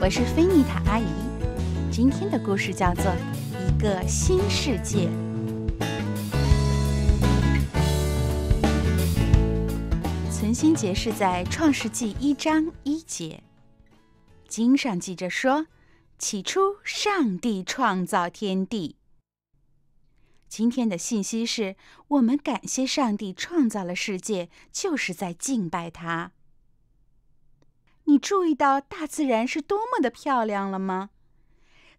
我是菲尼塔阿姨。今天的故事叫做《一个新世界》。存心节是在创世纪一章一节经上记着说：“起初，上帝创造天地。”今天的信息是我们感谢上帝创造了世界，就是在敬拜他。你注意到大自然是多么的漂亮了吗？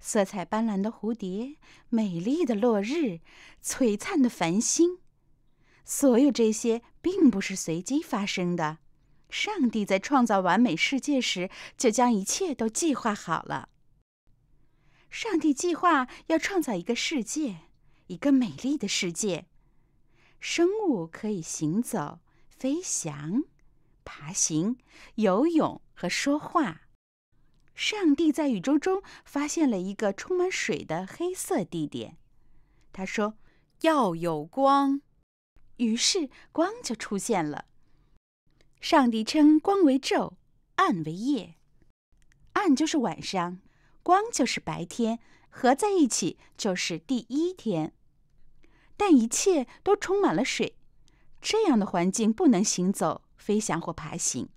色彩斑斓的蝴蝶，美丽的落日，璀璨的繁星，所有这些并不是随机发生的。上帝在创造完美世界时，就将一切都计划好了。上帝计划要创造一个世界，一个美丽的世界。生物可以行走、飞翔、爬行、游泳。和说话，上帝在宇宙中发现了一个充满水的黑色地点，他说：“要有光。”于是光就出现了。上帝称光为昼，暗为夜，暗就是晚上，光就是白天，合在一起就是第一天。但一切都充满了水，这样的环境不能行走、飞翔或爬行。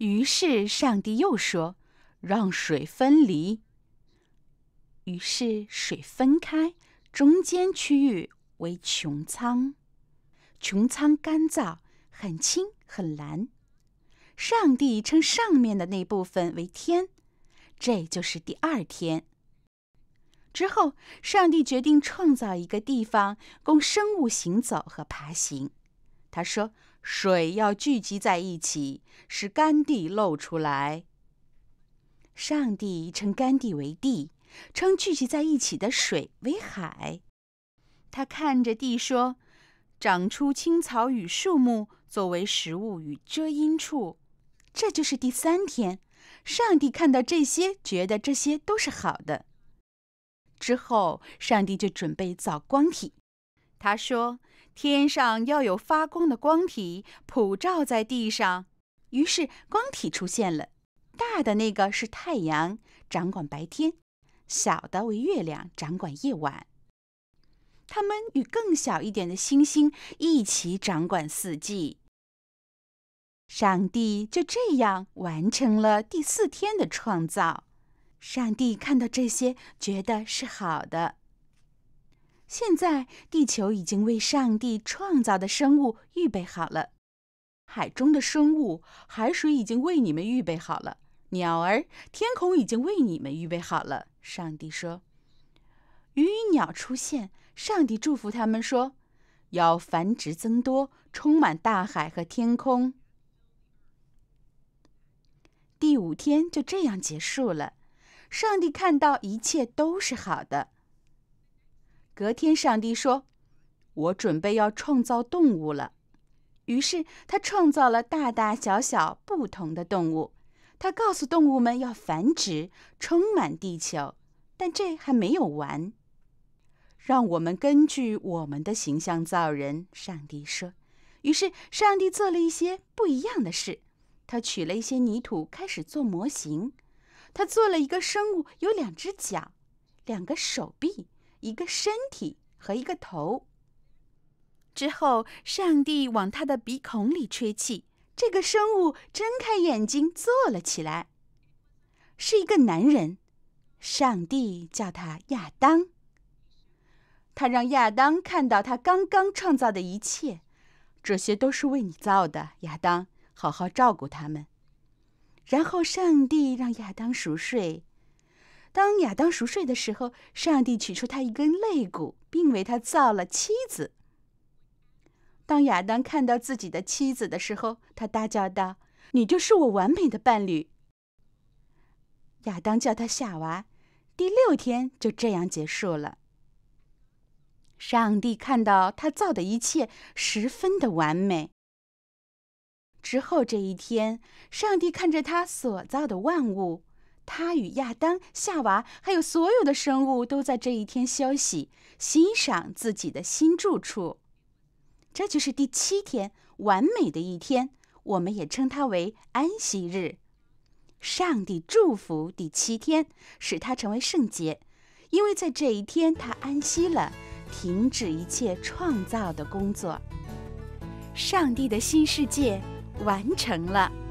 于是上帝又说：“让水分离。”于是水分开，中间区域为穹苍，穹苍干燥，很青很蓝。上帝称上面的那部分为天，这就是第二天。之后，上帝决定创造一个地方供生物行走和爬行。他说。水要聚集在一起，使干地露出来。上帝称干地为地，称聚集在一起的水为海。他看着地，说：“长出青草与树木，作为食物与遮阴处。”这就是第三天。上帝看到这些，觉得这些都是好的。之后，上帝就准备造光体。他说。天上要有发光的光体普照在地上，于是光体出现了。大的那个是太阳，掌管白天；小的为月亮，掌管夜晚。它们与更小一点的星星一起掌管四季。上帝就这样完成了第四天的创造。上帝看到这些，觉得是好的。现在，地球已经为上帝创造的生物预备好了。海中的生物，海水已经为你们预备好了。鸟儿，天空已经为你们预备好了。上帝说：“鱼与鸟出现。”上帝祝福他们说：“要繁殖增多，充满大海和天空。”第五天就这样结束了。上帝看到一切都是好的。隔天，上帝说：“我准备要创造动物了。”于是他创造了大大小小不同的动物。他告诉动物们要繁殖，充满地球。但这还没有完。让我们根据我们的形象造人，上帝说。于是上帝做了一些不一样的事。他取了一些泥土，开始做模型。他做了一个生物，有两只脚，两个手臂。一个身体和一个头。之后，上帝往他的鼻孔里吹气，这个生物睁开眼睛坐了起来，是一个男人。上帝叫他亚当。他让亚当看到他刚刚创造的一切，这些都是为你造的，亚当，好好照顾他们。然后，上帝让亚当熟睡。当亚当熟睡的时候，上帝取出他一根肋骨，并为他造了妻子。当亚当看到自己的妻子的时候，他大叫道：“你就是我完美的伴侣。”亚当叫他夏娃。第六天就这样结束了。上帝看到他造的一切十分的完美。之后这一天，上帝看着他所造的万物。他与亚当、夏娃，还有所有的生物，都在这一天休息，欣赏自己的新住处。这就是第七天，完美的一天。我们也称它为安息日。上帝祝福第七天，使它成为圣洁，因为在这一天他安息了，停止一切创造的工作。上帝的新世界完成了。